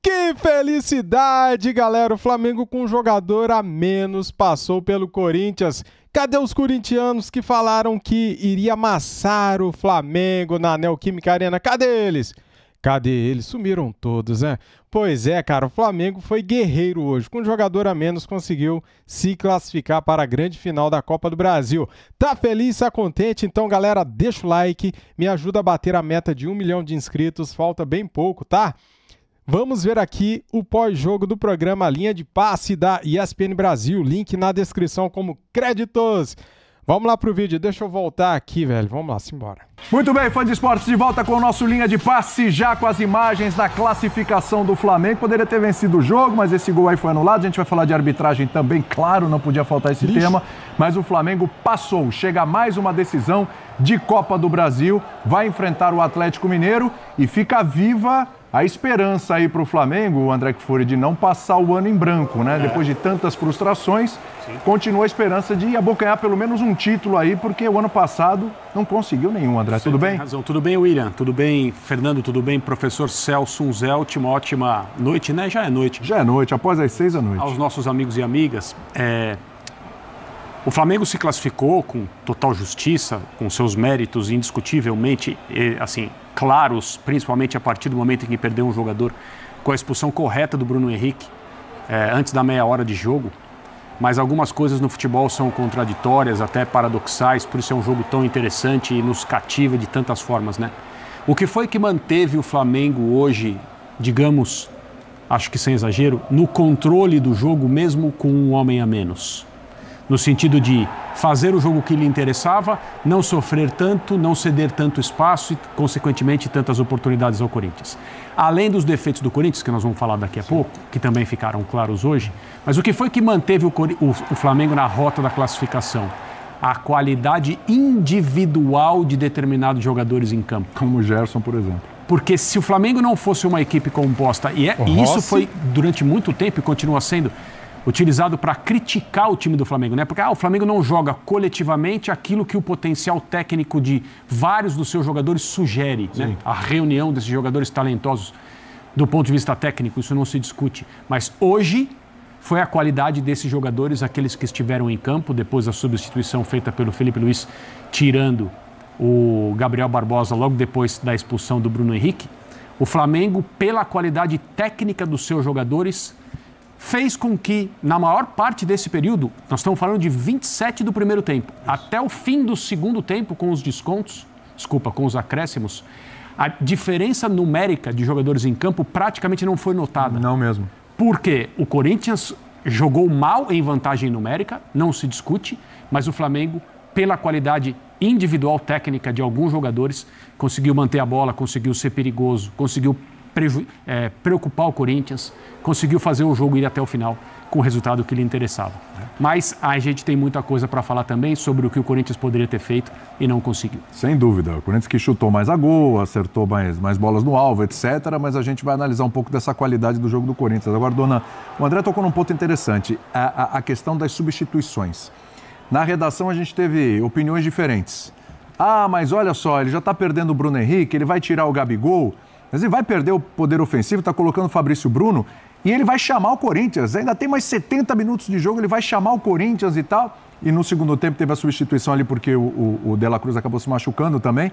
Que felicidade, galera! O Flamengo com um jogador a menos passou pelo Corinthians. Cadê os corintianos que falaram que iria amassar o Flamengo na Neoquímica Arena? Cadê eles? Cadê eles? Sumiram todos, né? Pois é, cara, o Flamengo foi guerreiro hoje. Com um jogador a menos, conseguiu se classificar para a grande final da Copa do Brasil. Tá feliz, tá contente? Então, galera, deixa o like, me ajuda a bater a meta de um milhão de inscritos. Falta bem pouco, tá? Vamos ver aqui o pós-jogo do programa Linha de Passe da ESPN Brasil. Link na descrição como créditos. Vamos lá pro vídeo, deixa eu voltar aqui, velho. Vamos lá, simbora. Muito bem, fã de esportes, de volta com o nosso linha de passe, já com as imagens da classificação do Flamengo. Poderia ter vencido o jogo, mas esse gol aí foi anulado. A gente vai falar de arbitragem também, claro, não podia faltar esse tema. Mas o Flamengo passou, chega mais uma decisão de Copa do Brasil, vai enfrentar o Atlético Mineiro e fica viva a esperança aí para o Flamengo, o André Kfouri, de não passar o ano em branco, né? É. Depois de tantas frustrações, Sim. continua a esperança de abocanhar pelo menos um título aí, porque o ano passado não conseguiu nenhum, André. Você tudo bem? Razão. Tudo bem, William. Tudo bem, Fernando. Tudo bem, professor Celso Unzelt. Uma ótima noite, né? Já é noite. Já é noite, após as seis da noite. Aos nossos amigos e amigas, é... O Flamengo se classificou com total justiça, com seus méritos indiscutivelmente assim claros, principalmente a partir do momento em que perdeu um jogador com a expulsão correta do Bruno Henrique é, antes da meia hora de jogo. Mas algumas coisas no futebol são contraditórias, até paradoxais, por isso é um jogo tão interessante e nos cativa de tantas formas, né? O que foi que manteve o Flamengo hoje, digamos, acho que sem exagero, no controle do jogo mesmo com um homem a menos? no sentido de fazer o jogo que lhe interessava, não sofrer tanto, não ceder tanto espaço e, consequentemente, tantas oportunidades ao Corinthians. Além dos defeitos do Corinthians, que nós vamos falar daqui a Sim. pouco, que também ficaram claros hoje, mas o que foi que manteve o, o Flamengo na rota da classificação? A qualidade individual de determinados jogadores em campo. Como o Gerson, por exemplo. Porque se o Flamengo não fosse uma equipe composta, e, é, e isso foi durante muito tempo e continua sendo, utilizado para criticar o time do Flamengo, né? Porque ah, o Flamengo não joga coletivamente aquilo que o potencial técnico de vários dos seus jogadores sugere, né? A reunião desses jogadores talentosos do ponto de vista técnico, isso não se discute. Mas hoje foi a qualidade desses jogadores, aqueles que estiveram em campo depois da substituição feita pelo Felipe Luiz, tirando o Gabriel Barbosa logo depois da expulsão do Bruno Henrique. O Flamengo, pela qualidade técnica dos seus jogadores, fez com que, na maior parte desse período, nós estamos falando de 27 do primeiro tempo, Isso. até o fim do segundo tempo, com os descontos, desculpa, com os acréscimos, a diferença numérica de jogadores em campo praticamente não foi notada. Não mesmo. Porque o Corinthians jogou mal em vantagem numérica, não se discute, mas o Flamengo, pela qualidade individual técnica de alguns jogadores, conseguiu manter a bola, conseguiu ser perigoso, conseguiu é, preocupar o Corinthians, conseguiu fazer o jogo ir até o final com o resultado que lhe interessava. É. Mas a gente tem muita coisa para falar também sobre o que o Corinthians poderia ter feito e não conseguiu. Sem dúvida. O Corinthians que chutou mais a gol, acertou mais, mais bolas no alvo, etc. Mas a gente vai analisar um pouco dessa qualidade do jogo do Corinthians. Agora, dona, o André tocou num ponto interessante: a, a, a questão das substituições. Na redação a gente teve opiniões diferentes. Ah, mas olha só, ele já está perdendo o Bruno Henrique, ele vai tirar o Gabigol. Mas ele vai perder o poder ofensivo, está colocando o Fabrício Bruno e ele vai chamar o Corinthians. Ainda tem mais 70 minutos de jogo, ele vai chamar o Corinthians e tal. E no segundo tempo teve a substituição ali porque o, o, o Cruz acabou se machucando também.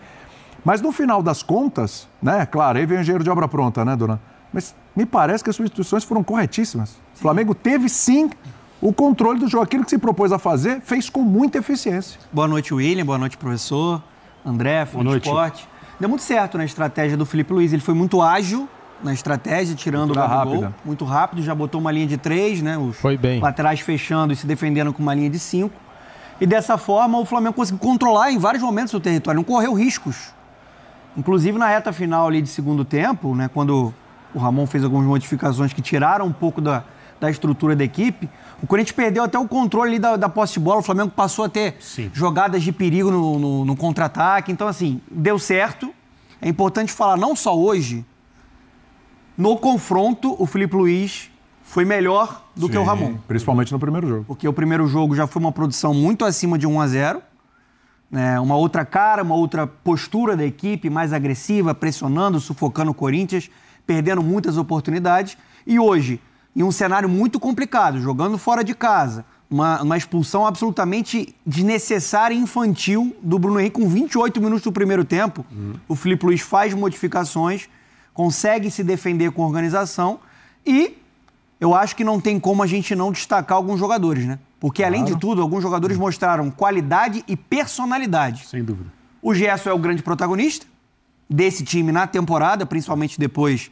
Mas no final das contas, né? Claro, aí vem o engenheiro de obra pronta, né, dona? Mas me parece que as substituições foram corretíssimas. Sim. O Flamengo teve sim o controle do jogo. Aquilo que se propôs a fazer, fez com muita eficiência. Boa noite, William. Boa noite, professor. André, Fonte Esporte. Deu muito certo na estratégia do Felipe Luiz. Ele foi muito ágil na estratégia, tirando muito o rápido. gol. Muito rápido, já botou uma linha de três, né? Os foi bem. laterais fechando e se defendendo com uma linha de cinco. E dessa forma o Flamengo conseguiu controlar em vários momentos o território, não correu riscos. Inclusive na reta final ali de segundo tempo, né, quando o Ramon fez algumas modificações que tiraram um pouco da, da estrutura da equipe, o Corinthians perdeu até o controle da, da posse de bola. O Flamengo passou a ter Sim. jogadas de perigo no, no, no contra-ataque. Então, assim, deu certo. É importante falar, não só hoje, no confronto, o Felipe Luiz foi melhor do Sim, que o Ramon. Principalmente no primeiro jogo. Porque o primeiro jogo já foi uma produção muito acima de 1 a 0 né? Uma outra cara, uma outra postura da equipe, mais agressiva, pressionando, sufocando o Corinthians, perdendo muitas oportunidades. E hoje, em um cenário muito complicado, jogando fora de casa. Uma, uma, expulsão absolutamente desnecessária e infantil do Bruno Henrique com 28 minutos do primeiro tempo. Uhum. O Felipe Luiz faz modificações, consegue se defender com organização e eu acho que não tem como a gente não destacar alguns jogadores, né? Porque, claro. além de tudo, alguns jogadores uhum. mostraram qualidade e personalidade. Sem dúvida. O Gesso é o grande protagonista desse time na temporada, principalmente depois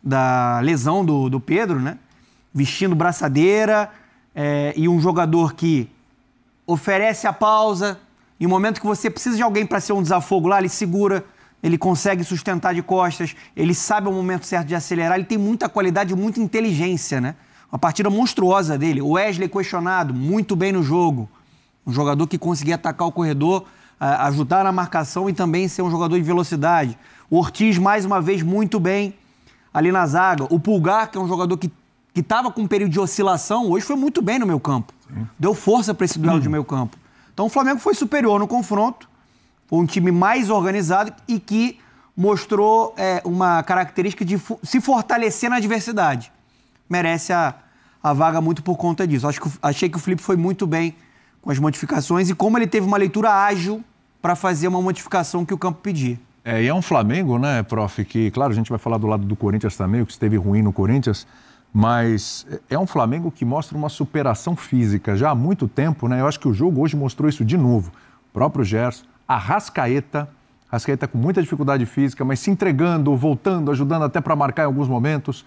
da lesão do, do Pedro, né? vestindo braçadeira é, e um jogador que oferece a pausa. Em um momento que você precisa de alguém para ser um desafogo lá, ele segura, ele consegue sustentar de costas, ele sabe o momento certo de acelerar, ele tem muita qualidade, muita inteligência, né? Uma partida monstruosa dele. O Wesley questionado, muito bem no jogo. Um jogador que conseguia atacar o corredor, ajudar na marcação e também ser um jogador de velocidade. O Ortiz, mais uma vez, muito bem ali na zaga. O Pulgar, que é um jogador que que estava com um período de oscilação, hoje foi muito bem no meu campo. Sim. Deu força para esse duelo hum. de meio campo. Então o Flamengo foi superior no confronto, foi um time mais organizado e que mostrou é, uma característica de se fortalecer na adversidade. Merece a, a vaga muito por conta disso. Acho que, achei que o Felipe foi muito bem com as modificações e como ele teve uma leitura ágil para fazer uma modificação que o campo pedia. É, e é um Flamengo, né, prof, que, claro, a gente vai falar do lado do Corinthians também, o que esteve ruim no Corinthians, mas é um Flamengo que mostra uma superação física já há muito tempo, né? Eu acho que o jogo hoje mostrou isso de novo. O próprio Gerson, a Rascaeta, Rascaeta com muita dificuldade física, mas se entregando, voltando, ajudando até para marcar em alguns momentos.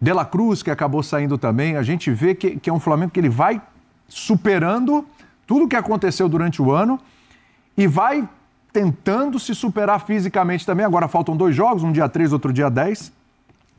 Dela Cruz, que acabou saindo também, a gente vê que, que é um Flamengo que ele vai superando tudo o que aconteceu durante o ano e vai tentando se superar fisicamente também. Agora faltam dois jogos, um dia 3, outro dia 10.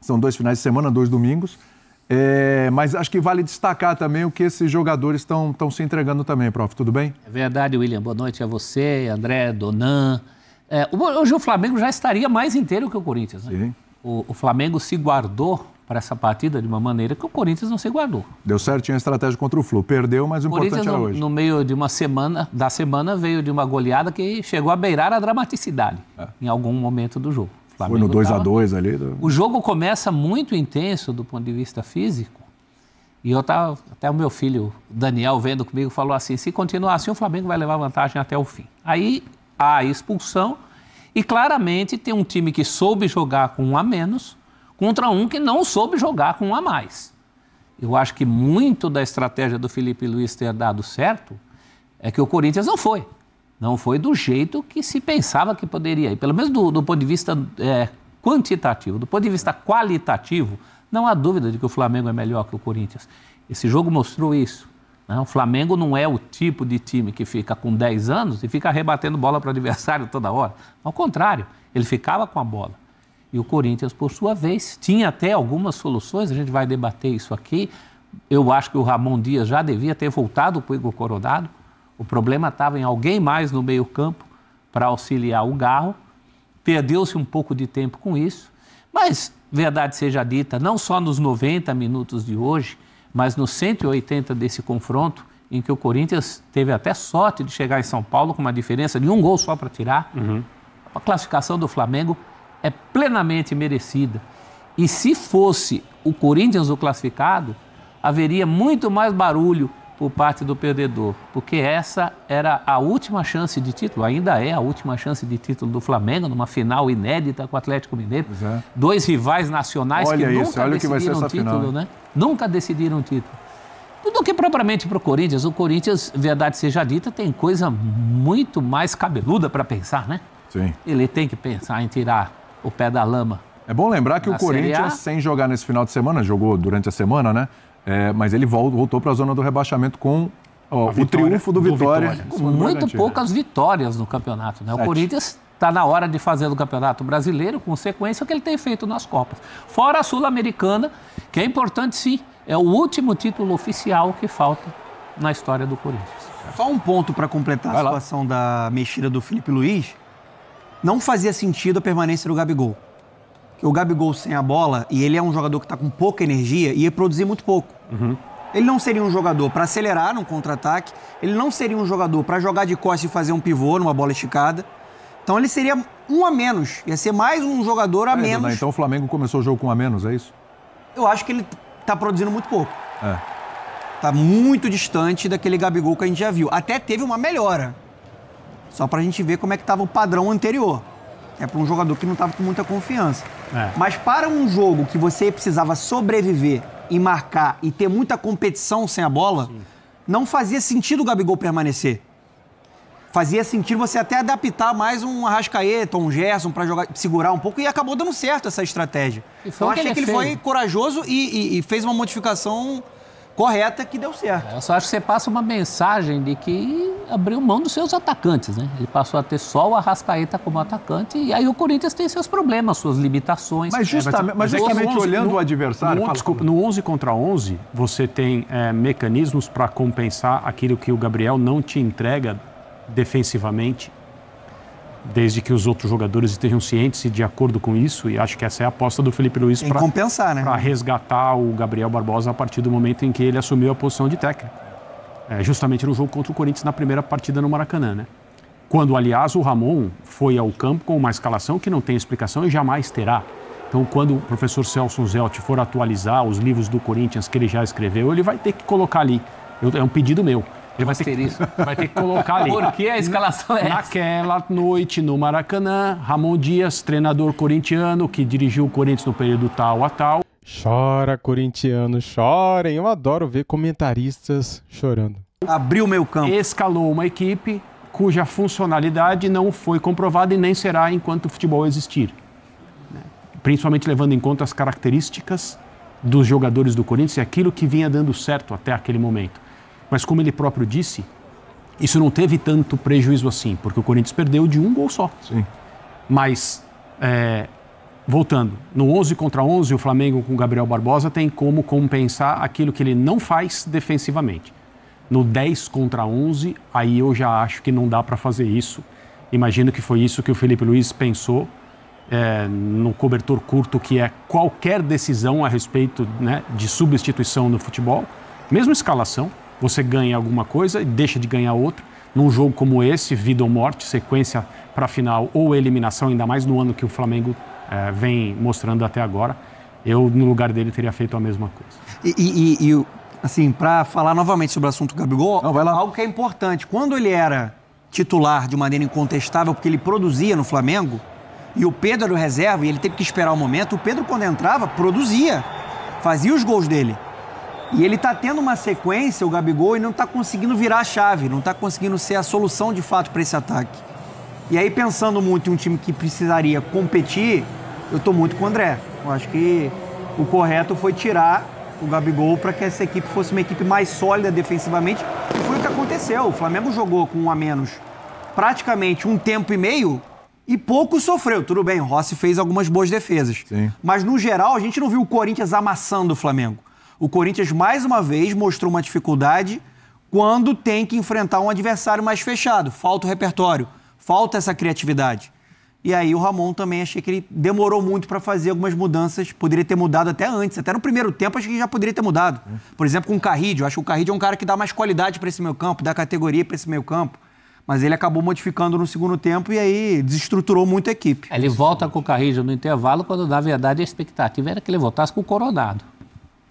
São dois finais de semana, dois domingos. É, mas acho que vale destacar também o que esses jogadores estão se entregando também, prof. Tudo bem? É verdade, William. Boa noite a você, André, Donan. É, hoje o Flamengo já estaria mais inteiro que o Corinthians, né? o, o Flamengo se guardou para essa partida de uma maneira que o Corinthians não se guardou. Deu certinho a estratégia contra o Flu, perdeu, mas o, o importante era no, hoje. No meio de uma semana, da semana veio de uma goleada que chegou a beirar a dramaticidade é. em algum momento do jogo. Foi no 2 a 2 ali. Né? O jogo começa muito intenso do ponto de vista físico. E eu tava, até o meu filho Daniel vendo comigo falou assim: se continuar assim, o Flamengo vai levar vantagem até o fim. Aí há a expulsão e claramente tem um time que soube jogar com um a menos contra um que não soube jogar com um a mais. Eu acho que muito da estratégia do Felipe Luiz ter dado certo é que o Corinthians não foi. Não foi do jeito que se pensava que poderia ir, pelo menos do, do ponto de vista é, quantitativo. Do ponto de vista qualitativo, não há dúvida de que o Flamengo é melhor que o Corinthians. Esse jogo mostrou isso. Né? O Flamengo não é o tipo de time que fica com 10 anos e fica rebatendo bola para o adversário toda hora. Ao contrário, ele ficava com a bola. E o Corinthians, por sua vez, tinha até algumas soluções, a gente vai debater isso aqui. Eu acho que o Ramon Dias já devia ter voltado para o Igor Coronado, o problema estava em alguém mais no meio-campo para auxiliar o Garro. Perdeu-se um pouco de tempo com isso, mas, verdade seja dita, não só nos 90 minutos de hoje, mas nos 180 desse confronto, em que o Corinthians teve até sorte de chegar em São Paulo com uma diferença de um gol só para tirar, uhum. a classificação do Flamengo é plenamente merecida. E se fosse o Corinthians o classificado, haveria muito mais barulho por parte do perdedor, porque essa era a última chance de título, ainda é a última chance de título do Flamengo, numa final inédita com o Atlético Mineiro. É. Dois rivais nacionais olha que isso, nunca decidiram que título, final. né? Nunca decidiram título. Do que propriamente para o Corinthians. O Corinthians, verdade seja dita, tem coisa muito mais cabeluda para pensar, né? Sim. Ele tem que pensar em tirar o pé da lama. É bom lembrar que o Corinthians, sem jogar nesse final de semana, jogou durante a semana, né? É, mas ele voltou para a zona do rebaixamento com ó, o triunfo do, do Vitória. vitória. Com muito poucas vitórias no campeonato. Né? O Corinthians está na hora de fazer do Campeonato Brasileiro, com sequência, o que ele tem feito nas Copas. Fora a Sul-Americana, que é importante sim, é o último título oficial que falta na história do Corinthians. Só um ponto para completar Vai a situação lá. da mexida do Felipe Luiz. Não fazia sentido a permanência do Gabigol. o Gabigol sem a bola, e ele é um jogador que está com pouca energia, ia produzir muito pouco. Uhum. Ele não seria um jogador para acelerar num contra-ataque, ele não seria um jogador para jogar de costas e fazer um pivô numa bola esticada. Então ele seria um a menos, ia ser mais um jogador a é, menos. Então o Flamengo começou o jogo com um a menos, é isso? Eu acho que ele está produzindo muito pouco. É. Tá muito distante daquele Gabigol que a gente já viu. Até teve uma melhora. Só para a gente ver como é que estava o padrão anterior. É para um jogador que não estava com muita confiança. É. Mas para um jogo que você precisava sobreviver e marcar e ter muita competição sem a bola, Sim. não fazia sentido o Gabigol permanecer. Fazia sentido você até adaptar mais um Arrascaeta, um Gerson para jogar, segurar um pouco e acabou dando certo essa estratégia. Então achei que ele, que ele foi corajoso e, e, e fez uma modificação correta que deu certo. Eu só acho que você passa uma mensagem de que abriu mão dos seus atacantes, né? Ele passou a ter só o Arrascaeta como atacante e aí o Corinthians tem seus problemas, suas limitações. Mas justamente, é, mas, mas justamente 11, olhando no, o adversário... No, desculpa, no 11 contra 11, você tem é, mecanismos para compensar aquilo que o Gabriel não te entrega defensivamente desde que os outros jogadores estejam cientes e de acordo com isso, e acho que essa é a aposta do Felipe Luiz para compensar, né? Para resgatar o Gabriel Barbosa a partir do momento em que ele assumiu a posição de técnico. É, justamente no jogo contra o Corinthians na primeira partida no Maracanã, né? Quando, aliás, o Ramon foi ao campo com uma escalação que não tem explicação e jamais terá. Então, quando o professor Celso Zelt for atualizar os livros do Corinthians que ele já escreveu, ele vai ter que colocar ali. Eu, é um pedido meu. Ele vai ter, que, vai ter que colocar ali. Por que a escalação é Naquela noite, no Maracanã, Ramon Dias, treinador corintiano, que dirigiu o Corinthians no período tal a tal. Chora, corintiano, chorem. Eu adoro ver comentaristas chorando. Abriu meu campo. Escalou uma equipe cuja funcionalidade não foi comprovada e nem será enquanto o futebol existir. Né? Principalmente levando em conta as características dos jogadores do Corinthians e aquilo que vinha dando certo até aquele momento. Mas como ele próprio disse, isso não teve tanto prejuízo assim, porque o Corinthians perdeu de um gol só. Sim. Mas, é, voltando, no 11 contra 11, o Flamengo com Gabriel Barbosa tem como compensar aquilo que ele não faz defensivamente. No 10 contra 11, aí eu já acho que não dá para fazer isso. Imagino que foi isso que o Felipe Luiz pensou é, no cobertor curto, que é qualquer decisão a respeito né, de substituição no futebol, mesmo escalação você ganha alguma coisa e deixa de ganhar outra. Num jogo como esse, vida ou morte, sequência para final ou eliminação, ainda mais no ano que o Flamengo é, vem mostrando até agora, eu, no lugar dele, teria feito a mesma coisa. E, e, e assim, para falar novamente sobre o assunto Gabigol, Não, algo que é importante. Quando ele era titular de maneira incontestável, porque ele produzia no Flamengo, e o Pedro era o reserva, e ele teve que esperar o um momento, o Pedro, quando entrava, produzia, fazia os gols dele. E ele tá tendo uma sequência, o Gabigol, e não tá conseguindo virar a chave, não tá conseguindo ser a solução de fato para esse ataque. E aí, pensando muito em um time que precisaria competir, eu tô muito com o André. Eu acho que o correto foi tirar o Gabigol para que essa equipe fosse uma equipe mais sólida defensivamente. E foi o que aconteceu. O Flamengo jogou com um a menos praticamente um tempo e meio e pouco sofreu. Tudo bem, o Rossi fez algumas boas defesas. Sim. Mas, no geral, a gente não viu o Corinthians amassando o Flamengo. O Corinthians, mais uma vez, mostrou uma dificuldade quando tem que enfrentar um adversário mais fechado. Falta o repertório, falta essa criatividade. E aí o Ramon também achei que ele demorou muito para fazer algumas mudanças. Poderia ter mudado até antes. Até no primeiro tempo acho que já poderia ter mudado. Por exemplo, com o Carrídio. Acho que o Carrídio é um cara que dá mais qualidade para esse meio campo, dá categoria para esse meio campo. Mas ele acabou modificando no segundo tempo e aí desestruturou muito a equipe. Ele volta com o Carrídio no intervalo quando, na verdade, a expectativa era que ele voltasse com o Coronado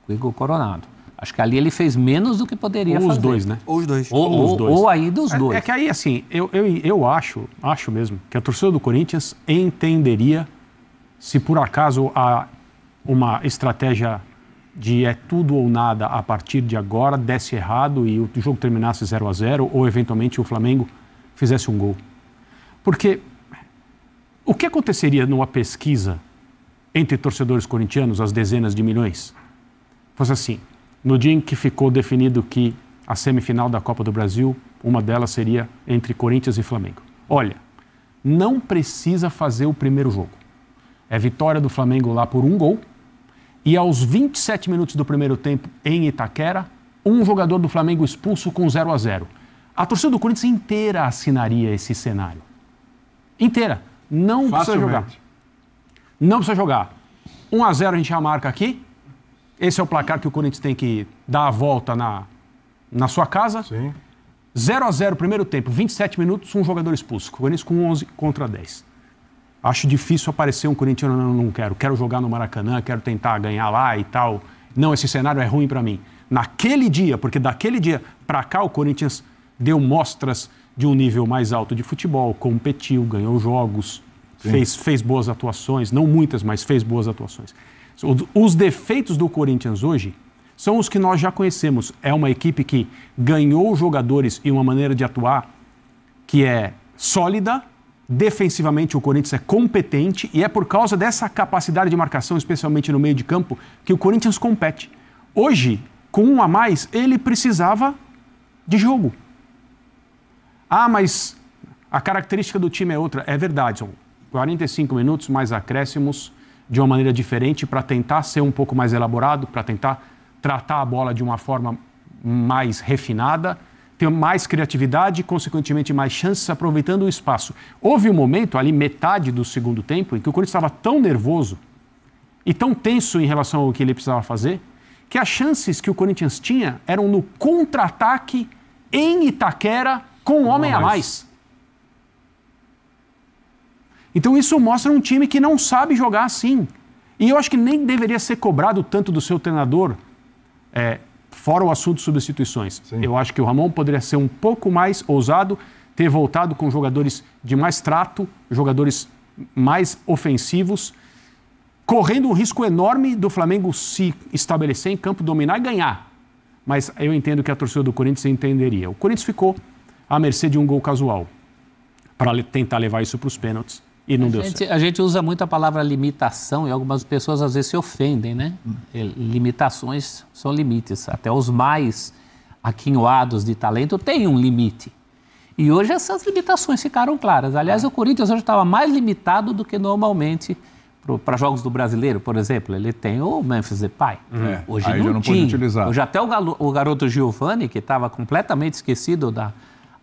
com o Igor Coronado. Acho que ali ele fez menos do que poderia ou fazer. Ou os dois, né? Ou os dois. Ou, ou, ou os dois. ou aí dos é, dois. É que aí, assim, eu, eu, eu acho, acho mesmo, que a torcida do Corinthians entenderia se por acaso há uma estratégia de é tudo ou nada a partir de agora desse errado e o jogo terminasse 0 a 0 ou eventualmente o Flamengo fizesse um gol. Porque o que aconteceria numa pesquisa entre torcedores corintianos, as dezenas de milhões? fosse assim: no dia em que ficou definido que a semifinal da Copa do Brasil, uma delas seria entre Corinthians e Flamengo. Olha, não precisa fazer o primeiro jogo. É vitória do Flamengo lá por um gol. E aos 27 minutos do primeiro tempo, em Itaquera, um jogador do Flamengo expulso com 0 a 0 A torcida do Corinthians inteira assinaria esse cenário. Inteira. Não Facilmente. precisa jogar. Não precisa jogar. 1 a 0 a gente já marca aqui. Esse é o placar que o Corinthians tem que dar a volta na, na sua casa. Sim. 0 a 0 primeiro tempo, 27 minutos, um jogador expulso. O Corinthians com 11 contra 10. Acho difícil aparecer um corintiano, não, não, não quero, quero jogar no Maracanã, quero tentar ganhar lá e tal. Não, esse cenário é ruim para mim. Naquele dia, porque daquele dia para cá o Corinthians deu mostras de um nível mais alto de futebol, competiu, ganhou jogos, fez, fez boas atuações, não muitas, mas fez boas atuações. Os defeitos do Corinthians hoje são os que nós já conhecemos. É uma equipe que ganhou jogadores e uma maneira de atuar que é sólida. Defensivamente, o Corinthians é competente e é por causa dessa capacidade de marcação, especialmente no meio de campo, que o Corinthians compete. Hoje, com um a mais, ele precisava de jogo. Ah, mas a característica do time é outra. É verdade, são 45 minutos mais acréscimos de uma maneira diferente para tentar ser um pouco mais elaborado, para tentar tratar a bola de uma forma mais refinada, ter mais criatividade e, consequentemente, mais chances aproveitando o espaço. Houve um momento, ali metade do segundo tempo, em que o Corinthians estava tão nervoso e tão tenso em relação ao que ele precisava fazer, que as chances que o Corinthians tinha eram no contra-ataque em Itaquera com um homem a mais. Então isso mostra um time que não sabe jogar assim. E eu acho que nem deveria ser cobrado tanto do seu treinador, é, fora o assunto de substituições. Sim. Eu acho que o Ramon poderia ser um pouco mais ousado, ter voltado com jogadores de mais trato, jogadores mais ofensivos, correndo um risco enorme do Flamengo se estabelecer em campo, dominar e ganhar. Mas eu entendo que a torcida do Corinthians entenderia. O Corinthians ficou à mercê de um gol casual para tentar levar isso para os pênaltis. E não a deu gente, certo. A gente usa muito a palavra limitação e algumas pessoas às vezes se ofendem, né? Hum. É, limitações são limites. Até os mais aquinhoados de talento têm um limite. E hoje essas limitações ficaram claras. Aliás, ah. o Corinthians hoje estava mais limitado do que normalmente para jogos do brasileiro, por exemplo. Ele tem o Memphis Depay. É. Hoje Aí não, não tinha. Hoje até o, o garoto Giovani, que estava completamente esquecido da,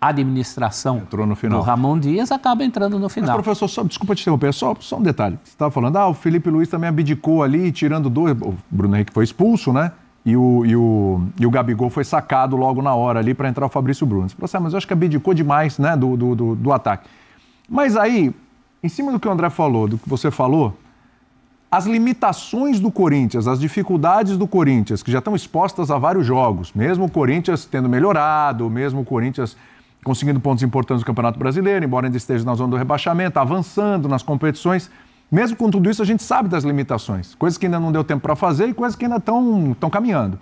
administração Entrou no final. do Ramon Dias acaba entrando no final. Mas, professor, só, desculpa te interromper, só, só um detalhe. Você estava falando, ah, o Felipe Luiz também abdicou ali, tirando dois. O Bruno Henrique foi expulso, né? E o, e o, e o Gabigol foi sacado logo na hora ali para entrar o Fabrício Bruno. Você falou assim, ah, mas eu acho que abdicou demais, né, do, do, do, do ataque. Mas aí, em cima do que o André falou, do que você falou, as limitações do Corinthians, as dificuldades do Corinthians, que já estão expostas a vários jogos, mesmo o Corinthians tendo melhorado, mesmo o Corinthians conseguindo pontos importantes no Campeonato Brasileiro, embora ainda esteja na zona do rebaixamento, avançando nas competições. Mesmo com tudo isso, a gente sabe das limitações, coisas que ainda não deu tempo para fazer e coisas que ainda estão caminhando.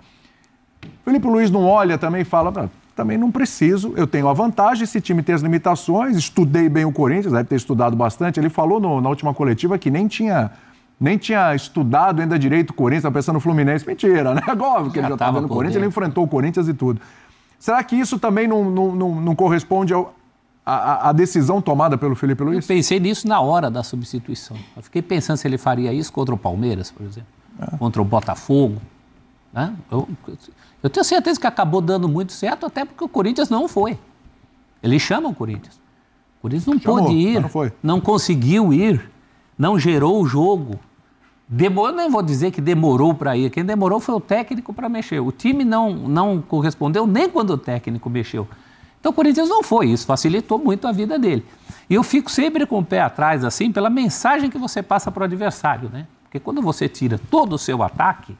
Felipe Luiz não olha também e fala: também não preciso, eu tenho a vantagem, esse time tem as limitações, estudei bem o Corinthians, deve ter estudado bastante. Ele falou no, na última coletiva que nem tinha nem tinha estudado ainda direito o Corinthians, estava tá pensando no Fluminense. Mentira, né? Agora, porque ele já estava tá no Corinthians, dentro. ele enfrentou o Corinthians e tudo. Será que isso também não, não, não, não corresponde ao, a, a, decisão tomada pelo Felipe Luiz? Eu pensei nisso na hora da substituição. Eu fiquei pensando se ele faria isso contra o Palmeiras, por exemplo, é. contra o Botafogo. Né? Eu, eu, tenho certeza que acabou dando muito certo, até porque o Corinthians não foi. Ele chama o Corinthians. O Corinthians não Chamou, pôde ir, não, não, conseguiu ir, não gerou o jogo. Demorou, nem vou dizer que demorou para ir. Quem demorou foi o técnico para mexer. O time não, não correspondeu nem quando o técnico mexeu. Então o Corinthians não foi isso, facilitou muito a vida dele. E eu fico sempre com o pé atrás, assim, pela mensagem que você passa para o adversário, né? Porque quando você tira todo o seu ataque,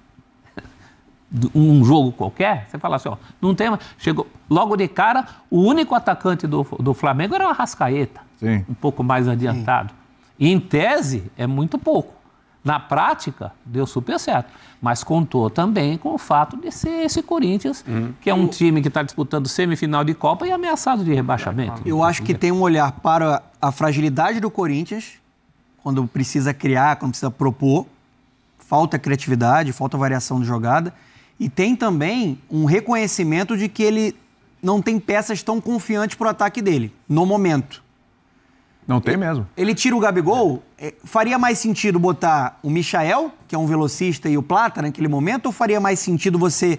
um jogo qualquer, você fala assim, ó, não tem Chegou logo de cara, o único atacante do, do Flamengo era o Arrascaeta, Sim. um pouco mais adiantado. Sim. E em tese, é muito pouco. Na prática, deu super certo. Mas contou também com o fato de ser esse Corinthians, uhum. que é um time que está disputando semifinal de Copa e ameaçado de rebaixamento. Eu acho que tem um olhar para a fragilidade do Corinthians, quando precisa criar, quando precisa propor. Falta criatividade, falta variação de jogada. E tem também um reconhecimento de que ele não tem peças tão confiantes para o ataque dele, no momento. Não tem mesmo. Ele tira o Gabigol, é, faria mais sentido botar o Michael, que é um velocista, e o Plata naquele momento, ou faria mais sentido você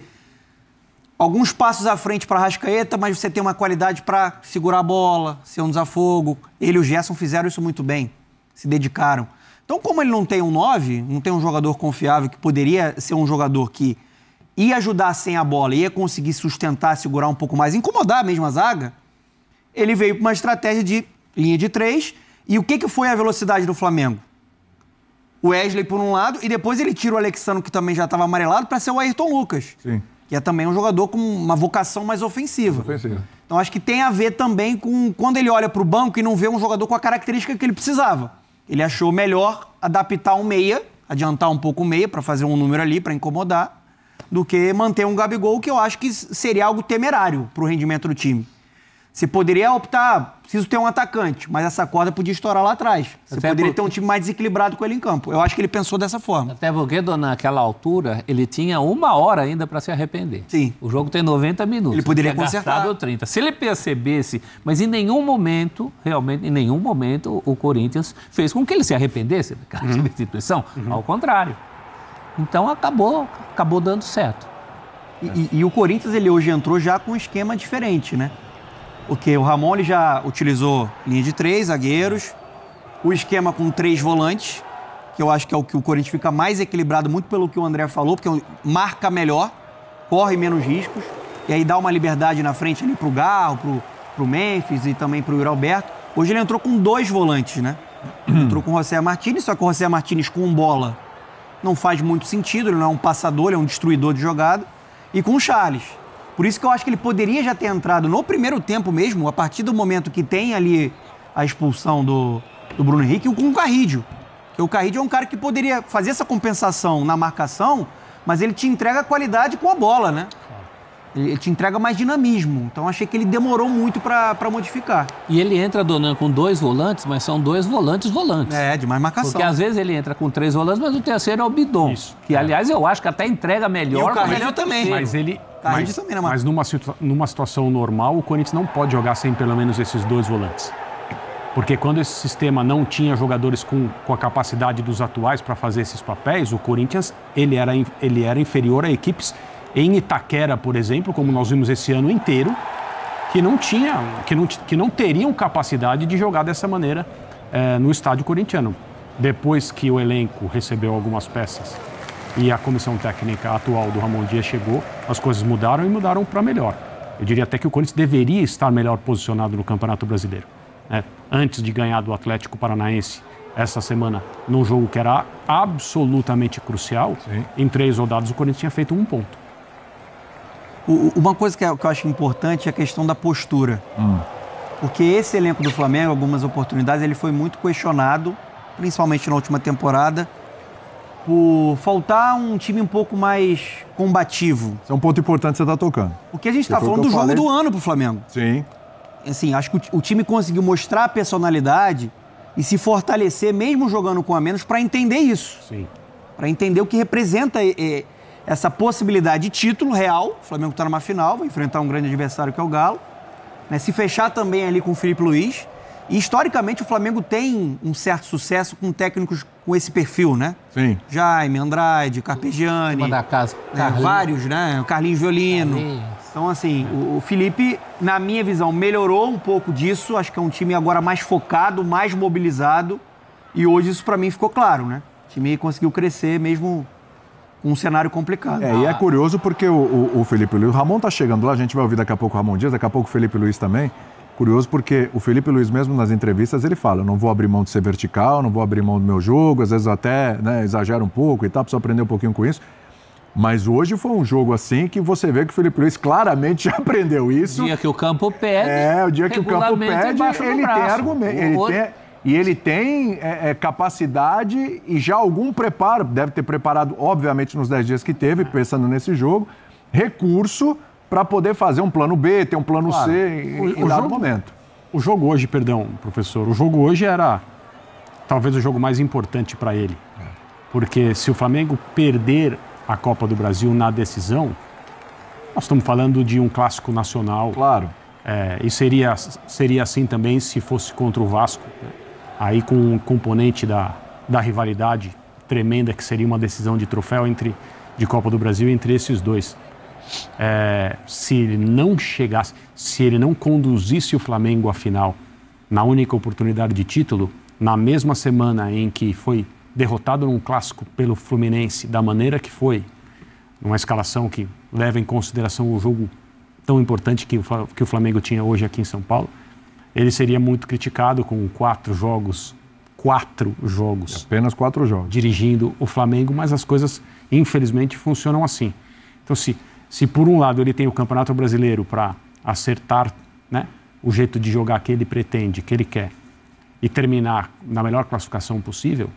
alguns passos à frente para Rascaeta, mas você tem uma qualidade para segurar a bola, ser um desafogo. Ele e o Gerson fizeram isso muito bem, se dedicaram. Então, como ele não tem um 9, não tem um jogador confiável que poderia ser um jogador que ia ajudar sem a bola, ia conseguir sustentar, segurar um pouco mais, incomodar mesmo a zaga, ele veio para uma estratégia de linha de três. E o que, que foi a velocidade do Flamengo? O Wesley por um lado, e depois ele tira o Alexandre, que também já estava amarelado, para ser o Ayrton Lucas. Sim. Que é também um jogador com uma vocação mais ofensiva. ofensiva. Então acho que tem a ver também com quando ele olha para o banco e não vê um jogador com a característica que ele precisava. Ele achou melhor adaptar um meia, adiantar um pouco o meia para fazer um número ali, para incomodar, do que manter um Gabigol, que eu acho que seria algo temerário para o rendimento do time. Você poderia optar, preciso ter um atacante, mas essa corda podia estourar lá atrás. Você Até poderia porque... ter um time mais desequilibrado com ele em campo. Eu acho que ele pensou dessa forma. Até porque, dona, naquela altura, ele tinha uma hora ainda para se arrepender. Sim. O jogo tem 90 minutos. Ele poderia ele consertar. Ou 30. Se ele percebesse, mas em nenhum momento, realmente, em nenhum momento, o Corinthians fez com que ele se arrependesse daquela uhum. substituição. Uhum. Ao contrário. Então acabou, acabou dando certo. E, e, e o Corinthians, ele hoje entrou já com um esquema diferente, né? Porque o Ramon ele já utilizou linha de três zagueiros, o esquema com três volantes, que eu acho que é o que o Corinthians fica mais equilibrado, muito pelo que o André falou, porque marca melhor, corre menos riscos, e aí dá uma liberdade na frente ali pro Garro, pro, pro Memphis e também pro Yuri Alberto. Hoje ele entrou com dois volantes, né? entrou com o José Martins, só que o José Martins com bola não faz muito sentido, ele não é um passador, ele é um destruidor de jogada. E com o Charles, por isso que eu acho que ele poderia já ter entrado no primeiro tempo mesmo, a partir do momento que tem ali a expulsão do, do Bruno Henrique, com o Carrídio. Porque o Carrídio é um cara que poderia fazer essa compensação na marcação, mas ele te entrega qualidade com a bola, né? Ele te entrega mais dinamismo. Então achei que ele demorou muito para modificar. E ele entra, Donan, com dois volantes, mas são dois volantes volantes. É, de mais marcação. Porque às vezes ele entra com três volantes, mas o terceiro é o Bidon. Isso. Que, aliás, eu acho que até entrega melhor. E o Carrilho também. Mas ele Tá, mas, também, né, mas numa, situa numa situação normal, o Corinthians não pode jogar sem pelo menos esses dois volantes. Porque quando esse sistema não tinha jogadores com, com a capacidade dos atuais para fazer esses papéis, o Corinthians ele era, ele era inferior a equipes em Itaquera, por exemplo, como nós vimos esse ano inteiro, que não tinha, que não, que não teriam capacidade de jogar dessa maneira é, no estádio corintiano. Depois que o elenco recebeu algumas peças e a comissão técnica atual do Ramon Dias chegou, as coisas mudaram e mudaram para melhor. Eu diria até que o Corinthians deveria estar melhor posicionado no Campeonato Brasileiro. Né? Antes de ganhar do Atlético Paranaense essa semana, num jogo que era absolutamente crucial, Sim. em três rodadas o Corinthians tinha feito um ponto. O, uma coisa é, que eu acho importante é a questão da postura. Hum. Porque esse elenco do Flamengo, algumas oportunidades, ele foi muito questionado, principalmente na última temporada, por faltar um time um pouco mais combativo. Isso é um ponto importante que você está tocando. Porque a gente está falando do jogo falei. do ano para o Flamengo. Sim. Assim, acho que o time conseguiu mostrar a personalidade e se fortalecer, mesmo jogando com a menos, para entender isso. Sim. Para entender o que representa eh, eh, essa possibilidade de título real. O Flamengo está numa final, vai enfrentar um grande adversário que é o Galo. Né? Se fechar também ali com o Felipe Luiz. E historicamente o Flamengo tem um certo sucesso com técnicos com esse perfil, né? Sim. Jaime, Andrade, Carpegiani. da casa. Né? Vários, né? Carlinhos Violino. Carlinhos. Então, assim, o, o Felipe, na minha visão, melhorou um pouco disso. Acho que é um time agora mais focado, mais mobilizado. E hoje isso para mim ficou claro, né? O time conseguiu crescer mesmo um cenário complicado. É, ah. e é curioso porque o, o, o Felipe Luiz, o Ramon tá chegando lá, a gente vai ouvir daqui a pouco o Ramon Dias, daqui a pouco o Felipe Luiz também curioso porque o Felipe Luiz, mesmo nas entrevistas, ele fala: eu não vou abrir mão de ser vertical, não vou abrir mão do meu jogo, às vezes até né, exagero um pouco e tal, preciso aprender um pouquinho com isso. Mas hoje foi um jogo assim que você vê que o Felipe Luiz claramente já aprendeu isso. O dia que o campo pede. É, o dia que o campo pede, ele tem argumento. Ele outro... tem, e ele tem é, é, capacidade e já algum preparo, deve ter preparado, obviamente, nos 10 dias que teve, é. pensando nesse jogo, recurso para poder fazer um plano B, ter um plano claro. C em, o, em dado jogo, momento. O jogo hoje, perdão, professor, o jogo hoje era talvez o jogo mais importante para ele. Porque se o Flamengo perder a Copa do Brasil na decisão, nós estamos falando de um clássico nacional. Claro. É, e seria, seria assim também se fosse contra o Vasco. Né? Aí com um componente da, da rivalidade tremenda que seria uma decisão de troféu entre de Copa do Brasil entre esses dois é, se ele não chegasse, se ele não conduzisse o Flamengo à final na única oportunidade de título, na mesma semana em que foi derrotado num clássico pelo Fluminense da maneira que foi, numa escalação que leva em consideração o jogo tão importante que o, que o Flamengo tinha hoje aqui em São Paulo, ele seria muito criticado com quatro jogos, quatro jogos. Apenas quatro jogos. Dirigindo o Flamengo, mas as coisas, infelizmente, funcionam assim. Então, se se por um lado ele tem o Campeonato Brasileiro para acertar né, o jeito de jogar que ele pretende, que ele quer, e terminar na melhor classificação possível,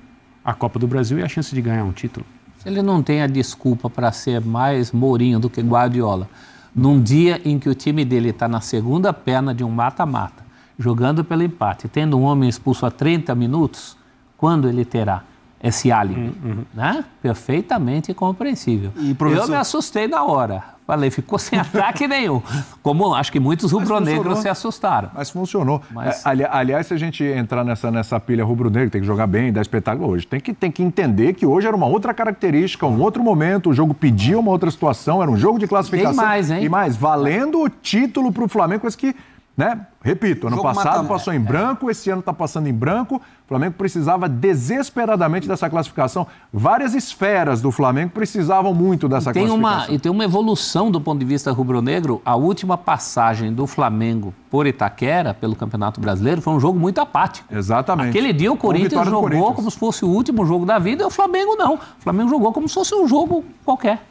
a Copa do Brasil e é a chance de ganhar um título. Ele não tem a desculpa para ser mais Mourinho do que Guardiola. Num dia em que o time dele está na segunda perna de um mata-mata, jogando pelo empate, tendo um homem expulso a 30 minutos, quando ele terá esse alien. Uhum. Né? Perfeitamente compreensível. Professor... Eu me assustei na hora. Falei, ficou sem ataque nenhum. Como acho que muitos rubro-negros se assustaram. Mas funcionou. Mas... É, aliás, se a gente entrar nessa, nessa pilha rubro-negra, tem que jogar bem, dar espetáculo hoje. Tem que, tem que entender que hoje era uma outra característica, um outro momento, o jogo pedia uma outra situação, era um jogo de classificação. E mais, hein? E mais, valendo o título para o Flamengo, coisa que né? Repito, ano passado passou em branco, esse ano está passando em branco. O Flamengo precisava desesperadamente dessa classificação. Várias esferas do Flamengo precisavam muito dessa e tem classificação. Uma, e tem uma evolução do ponto de vista rubro-negro. A última passagem do Flamengo por Itaquera, pelo Campeonato Brasileiro, foi um jogo muito apático. Exatamente. Aquele dia o Corinthians jogou Corinthians. como se fosse o último jogo da vida e o Flamengo não. O Flamengo jogou como se fosse um jogo qualquer.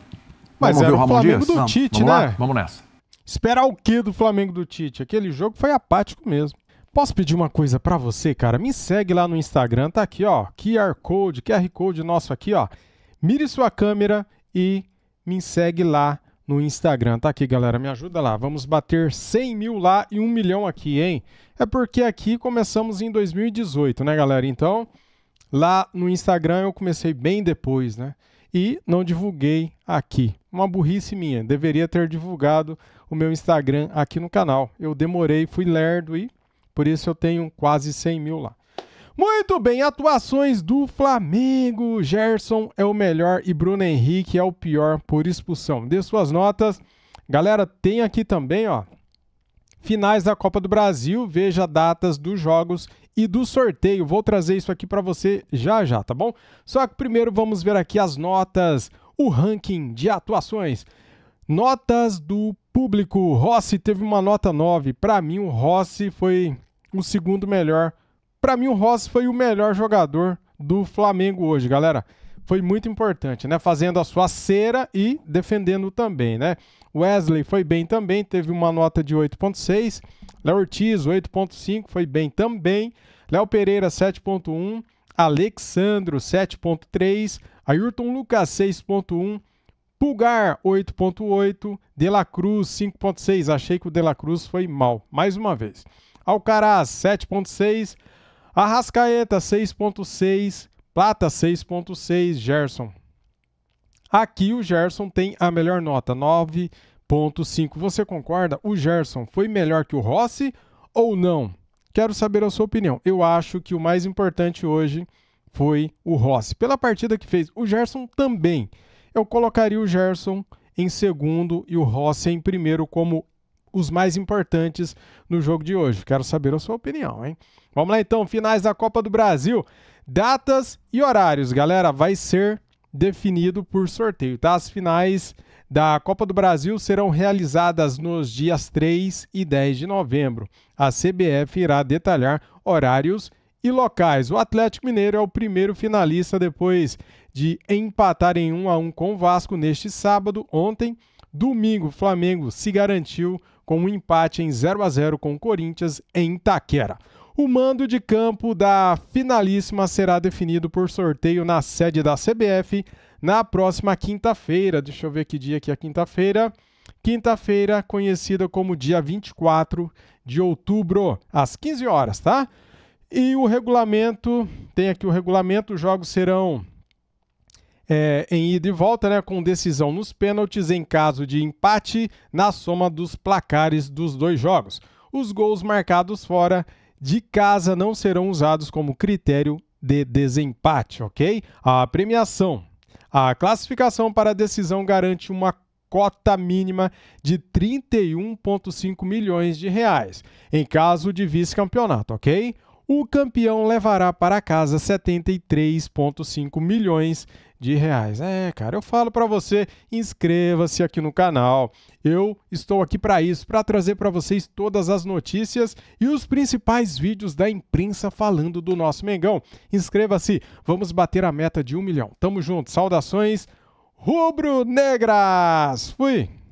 Mas Vamos era o Flamengo Dias? do Tite, Vamos né? Lá? Vamos nessa. Esperar o que do Flamengo do Tite? Aquele jogo foi apático mesmo. Posso pedir uma coisa para você, cara? Me segue lá no Instagram, tá aqui, ó, QR Code, QR Code nosso aqui, ó. Mire sua câmera e me segue lá no Instagram, tá aqui, galera. Me ajuda lá. Vamos bater 100 mil lá e 1 milhão aqui, hein? É porque aqui começamos em 2018, né, galera? Então, lá no Instagram eu comecei bem depois, né? E não divulguei aqui uma burrice minha. Deveria ter divulgado o meu Instagram aqui no canal. Eu demorei, fui lerdo e por isso eu tenho quase 100 mil lá. Muito bem, atuações do Flamengo. Gerson é o melhor e Bruno Henrique é o pior por expulsão. Dê suas notas. Galera, tem aqui também, ó. Finais da Copa do Brasil, veja datas dos jogos e do sorteio. Vou trazer isso aqui para você já já, tá bom? Só que primeiro vamos ver aqui as notas o ranking de atuações. Notas do público. Rossi teve uma nota 9. Para mim, o Rossi foi o segundo melhor. Para mim, o Rossi foi o melhor jogador do Flamengo hoje, galera. Foi muito importante, né? Fazendo a sua cera e defendendo também, né? Wesley foi bem também, teve uma nota de 8.6. Léo Ortiz, 8.5, foi bem também. Léo Pereira, 7.1. Alexandro 7.3, Ayrton Lucas 6.1, Pulgar 8.8, De La Cruz 5.6. Achei que o De La Cruz foi mal, mais uma vez. Alcaraz 7.6, Arrascaeta 6.6, Plata 6.6, Gerson. Aqui o Gerson tem a melhor nota, 9.5. Você concorda? O Gerson foi melhor que o Rossi ou não? Quero saber a sua opinião. Eu acho que o mais importante hoje foi o Rossi. Pela partida que fez, o Gerson também. Eu colocaria o Gerson em segundo e o Rossi em primeiro como os mais importantes no jogo de hoje. Quero saber a sua opinião, hein? Vamos lá então, finais da Copa do Brasil, datas e horários, galera, vai ser definido por sorteio, tá? As finais da Copa do Brasil serão realizadas nos dias 3 e 10 de novembro. A CBF irá detalhar horários e locais. O Atlético Mineiro é o primeiro finalista depois de empatar em 1 a 1 com o Vasco neste sábado. Ontem, domingo, o Flamengo se garantiu com um empate em 0 a 0 com o Corinthians em Itaquera. O mando de campo da finalíssima será definido por sorteio na sede da CBF na próxima quinta-feira. Deixa eu ver que dia aqui, é quinta-feira. Quinta-feira, conhecida como dia 24 de outubro, às 15 horas, tá? E o regulamento, tem aqui o regulamento, os jogos serão é, em ida e volta, né, com decisão nos pênaltis em caso de empate na soma dos placares dos dois jogos. Os gols marcados fora de casa não serão usados como critério de desempate, ok? A premiação a classificação para a decisão garante uma cota mínima de 31,5 milhões de reais, em caso de vice-campeonato, ok? O campeão levará para casa 73,5 milhões de reais. É, cara, eu falo para você, inscreva-se aqui no canal. Eu estou aqui para isso, para trazer para vocês todas as notícias e os principais vídeos da imprensa falando do nosso Mengão. Inscreva-se, vamos bater a meta de um milhão. Tamo junto, saudações rubro-negras! Fui!